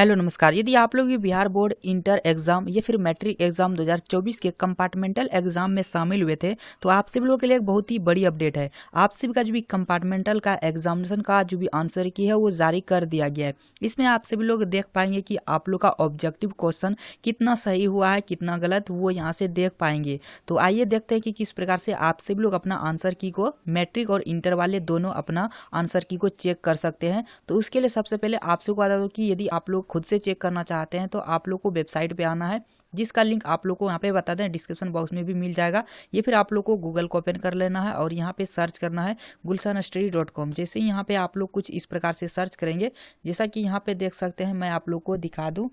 hello नमस्कार यदि आप लोग भी बिहार बोर्ड इंटर एग्जाम या फिर मैट्रिक एग्जाम 2024 के कंपार्टमेंटल एग्जाम में शामिल हुए थे तो आप सभी लोगों के लिए एक बहुत ही बड़ी अपडेट है आप सभी का जो भी कंपार्टमेंटल का एग्जामिनेशन का जो भी आंसर की है वो जारी कर दिया गया है इसमें आप सभी लोग देख पाएंगे कि आप लोग का ऑब्जेक्टिव क्वेश्चन कितना सही हुआ है कितना गलत वो यहाँ से देख पाएंगे तो आइए देखते हैं कि किस प्रकार से आप सभी लोग अपना आंसर की को मैट्रिक और इंटर वाले दोनों अपना आंसर की को चेक कर सकते हैं तो उसके लिए सबसे पहले आपसे को बता दो कि यदि आप लोग खुद से चेक करना चाहते हैं तो आप लोग को वेबसाइट पे आना है जिसका लिंक आप लोग को यहाँ पे बता दें डिस्क्रिप्शन बॉक्स में भी मिल जाएगा ये फिर आप लोग को गूगल को ओपन कर लेना है और यहाँ पे सर्च करना है गुलशन स्टडी डॉट कॉम जैसे यहाँ पे आप लोग कुछ इस प्रकार से सर्च करेंगे जैसा कि यहाँ पे देख सकते हैं मैं आप लोग को दिखा दूँ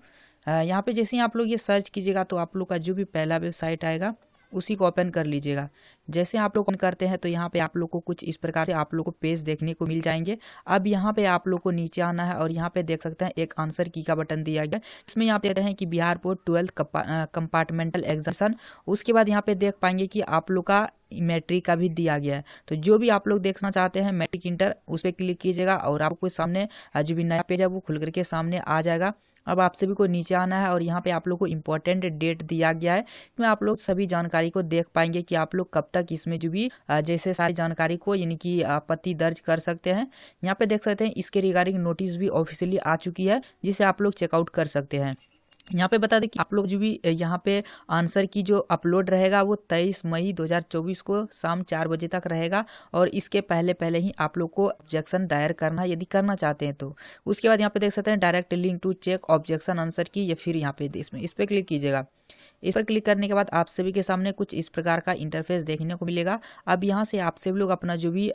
यहाँ पे जैसे ही आप लोग ये सर्च कीजिएगा तो आप लोग का जो भी पहला वेबसाइट आएगा उसी को ओपन कर लीजिएगा जैसे आप लोग ओपन करते हैं तो यहाँ पे आप लोग को कुछ इस प्रकार से आप लोग को पेज देखने को मिल जाएंगे अब यहाँ पे आप लोग को नीचे आना है और यहाँ पे देख सकते हैं एक आंसर की का बटन दिया गया इसमें आप देते हैं कि Bihar board twelfth compartmental examination उसके बाद यहाँ पे देख पाएंगे कि आप लोग का मैट्रिक का भी दिया गया है तो जो भी आप लोग देखना चाहते हैं मैट्रिक इंटर उस पर क्लिक कीजिएगा और आपको सामने जो भी नया पेज है वो खुल करके सामने आ जाएगा अब आप सभी को नीचे आना है और यहाँ पे आप लोग को इम्पोर्टेंट डेट दिया गया है इसमें आप लोग सभी जानकारी को देख पाएंगे कि आप लोग कब तक इसमें जो भी जैसे सारी जानकारी को यानी कि आपत्ति दर्ज कर सकते हैं यहाँ पे देख सकते हैं इसके रिगार्डिंग नोटिस भी ऑफिशियली आ चुकी है जिसे आप लोग चेकआउट कर सकते हैं यहाँ पे बता दें कि आप लोग जो भी यहाँ पे आंसर की जो अपलोड रहेगा वो 23 मई 2024 को शाम चार बजे तक रहेगा और इसके पहले पहले ही आप लोग को ऑब्जेक्शन दायर करना यदि करना चाहते हैं तो उसके बाद यहाँ पे देख सकते हैं direct link to check objection answer key या फिर यहाँ पे इसमें इस पर क्लिक कीजिएगा इस पर क्लिक करने के बाद आप सभी के सामने कुछ इस प्रकार का इंटरफेस देखने को मिलेगा अब यहाँ से आप सभी लोग अपना जो भी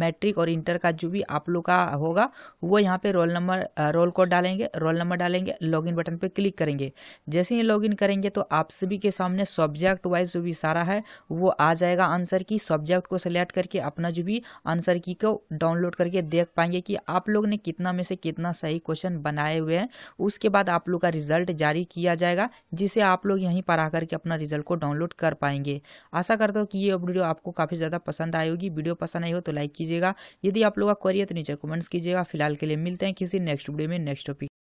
मैट्रिक और इंटर का जो भी आप लोग का होगा वो यहाँ पे रोल नंबर रोल कोड डालेंगे रोल नंबर डालेंगे लॉगिन बटन पे क्लिक करेंगे जैसे ही लॉगिन करेंगे तो आप सभी के सामने सब्जेक्ट वाइज जो भी सारा है वो आ जाएगा आंसर की सब्जेक्ट को सिलेक्ट करके अपना जो भी आंसर की को डाउनलोड करके देख पाएंगे कि आप लोग ने कितना में से कितना सही क्वेश्चन बनाए हुए हैं उसके बाद आप लोग का रिजल्ट जारी किया जाएगा जिसे आप लोग यहीं वहीं पर आकर के अपना रिजल्ट को डाउनलोड कर पाएंगे आशा करता हूँ कि ये वीडियो आपको काफ़ी ज़्यादा पसंद आई होगी वीडियो पसंद आई हो तो लाइक कीजिएगा यदि आप लोग का क्वेरी है तो नीचे कमेंट्स कीजिएगा फिलहाल के लिए मिलते हैं किसी नेक्स्ट वीडियो में नेक्स्ट टॉपिक